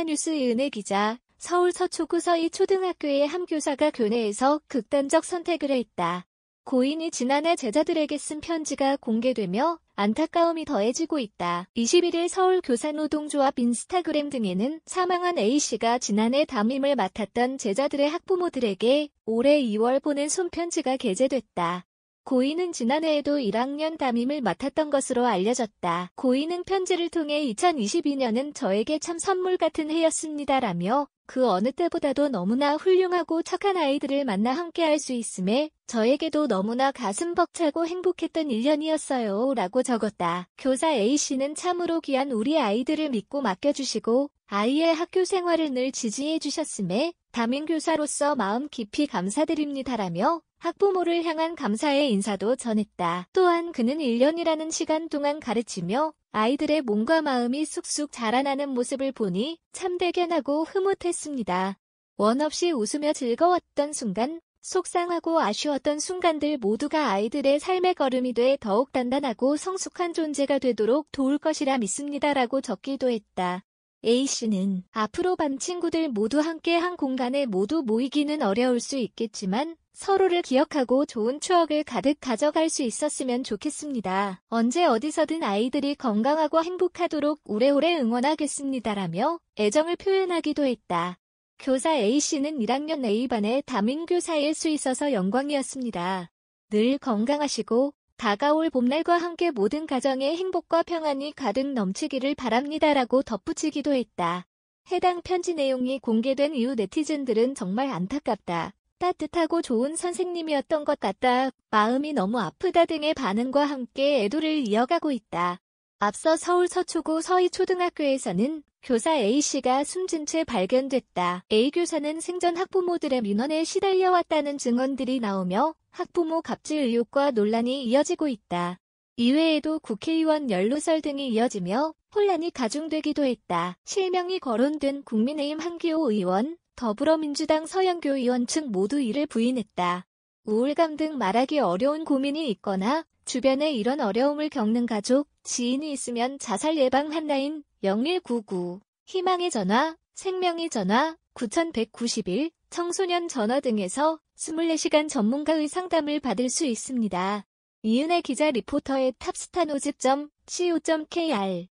한화뉴스 이은혜 기자, 서울 서초구 서희 초등학교의 한 교사가 교내에서 극단적 선택을 했다. 고인이 지난해 제자들에게 쓴 편지가 공개되며 안타까움이 더해지고 있다. 21일 서울 교사노동조합 인스타그램 등에는 사망한 A씨가 지난해 담임을 맡았던 제자들의 학부모들에게 올해 2월 보낸 손편지가 게재됐다. 고인은 지난해에도 1학년 담임을 맡았던 것으로 알려졌다. 고인은 편지를 통해 2022년은 저에게 참 선물 같은 해였습니다라며 그 어느 때보다도 너무나 훌륭하고 착한 아이들을 만나 함께할 수 있음에 저에게도 너무나 가슴 벅차고 행복했던 1년이었어요 라고 적었다. 교사 A씨는 참으로 귀한 우리 아이들을 믿고 맡겨주시고 아이의 학교 생활을 늘 지지해 주셨음에 담임교사로서 마음 깊이 감사드립니다라며 학부모를 향한 감사의 인사도 전했다. 또한 그는 1년이라는 시간 동안 가르치며 아이들의 몸과 마음이 쑥쑥 자라나는 모습을 보니 참 대견하고 흐뭇했습니다. 원 없이 웃으며 즐거웠던 순간, 속상하고 아쉬웠던 순간들 모두가 아이들의 삶의 걸음이 돼 더욱 단단하고 성숙한 존재가 되도록 도울 것이라 믿습니다라고 적기도 했다. A씨는 앞으로 반 친구들 모두 함께 한 공간에 모두 모이기는 어려울 수 있겠지만 서로를 기억하고 좋은 추억을 가득 가져갈 수 있었으면 좋겠습니다. 언제 어디서든 아이들이 건강하고 행복하도록 오래오래 응원하겠습니다라며 애정을 표현하기도 했다. 교사 A씨는 1학년 A반의 담임교사일 수 있어서 영광이었습니다. 늘 건강하시고 다가올 봄날과 함께 모든 가정의 행복과 평안이 가득 넘치기를 바랍니다라고 덧붙이기도 했다. 해당 편지 내용이 공개된 이후 네티즌들은 정말 안타깝다. 따뜻하고 좋은 선생님이었던 것 같다. 마음이 너무 아프다 등의 반응과 함께 애도를 이어가고 있다. 앞서 서울 서초구 서희초등학교에서는 교사 A씨가 숨진 채 발견됐다. A 교사는 생전 학부모들의 민원에 시달려왔다는 증언들이 나오며 학부모 갑질 의혹과 논란이 이어지고 있다. 이외에도 국회의원 연루설 등이 이어지며 혼란이 가중되기도 했다. 실명이 거론된 국민의힘 한기호 의원, 더불어민주당 서양교 의원 측 모두 이를 부인했다. 우울감 등 말하기 어려운 고민이 있거나 주변에 이런 어려움을 겪는 가족, 지인이 있으면 자살 예방 한라인 0199, 희망의 전화, 생명의 전화 9191, 청소년 전화 등에서 24시간 전문가의 상담을 받을 수 있습니다. 이은혜 기자 리포터의 탑스타노즈.co.kr